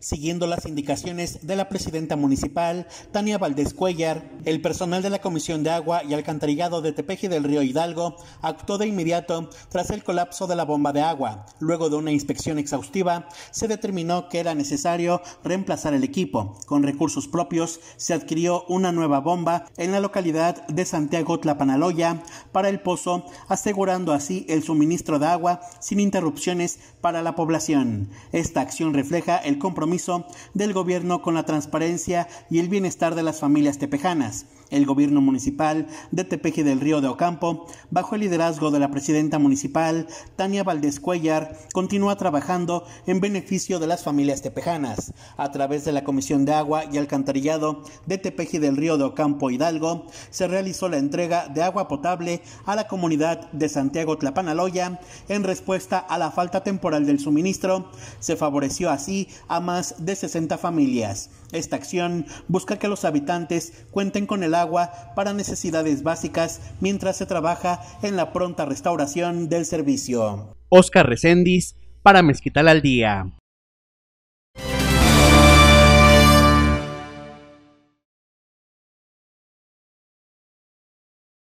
Siguiendo las indicaciones de la presidenta municipal, Tania Valdés Cuellar, el personal de la Comisión de Agua y Alcantarillado de Tepeji del Río Hidalgo actuó de inmediato tras el colapso de la bomba de agua. Luego de una inspección exhaustiva, se determinó que era necesario reemplazar el equipo. Con recursos propios, se adquirió una nueva bomba en la localidad de Santiago Tlapanaloya para el pozo, asegurando así el suministro de agua sin interrupciones para la población. Esta acción refleja el compromiso del gobierno con la transparencia y el bienestar de las familias tepejanas. El gobierno municipal de Tepeji del Río de Ocampo, bajo el liderazgo de la presidenta municipal, Tania Valdés Cuellar, continúa trabajando en beneficio de las familias tepejanas. A través de la Comisión de Agua y Alcantarillado de Tepeji del Río de Ocampo Hidalgo, se realizó la entrega de agua potable a la comunidad de Santiago Tlapanaloya en respuesta a la falta temporal del suministro. Se favoreció así a más de 60 familias. Esta acción busca que los habitantes cuenten con el agua para necesidades básicas mientras se trabaja en la pronta restauración del servicio. Oscar Recendis para Mezquital al Día.